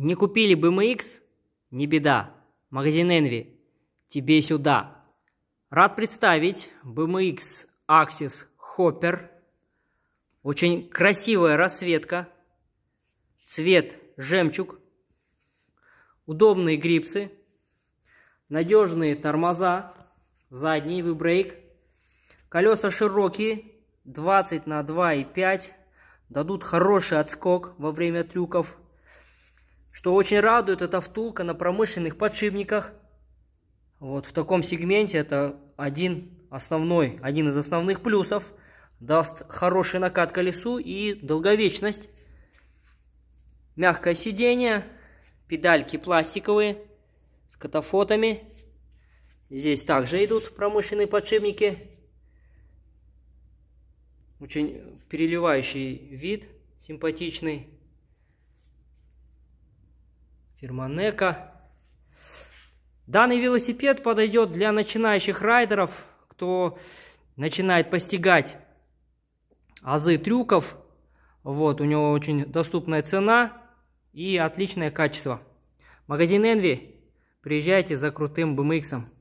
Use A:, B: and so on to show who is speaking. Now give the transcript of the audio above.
A: Не купили BMX? Не беда. Магазин Envy. Тебе сюда. Рад представить BMX Axis Hopper. Очень красивая расцветка. Цвет жемчуг. Удобные грипсы. Надежные тормоза. Задний выбрейк. Колеса широкие. 20 на 2,5. Дадут хороший отскок во время трюков. Что очень радует, это втулка на промышленных подшипниках. Вот в таком сегменте это один основной, один из основных плюсов. Даст хороший накат колесу и долговечность. Мягкое сиденье, педальки пластиковые с катафотами. Здесь также идут промышленные подшипники. Очень переливающий вид, симпатичный. Фирманека. Данный велосипед подойдет для начинающих райдеров, кто начинает постигать азы трюков. Вот, у него очень доступная цена и отличное качество. Магазин Envy. Приезжайте за крутым BMX. -ом.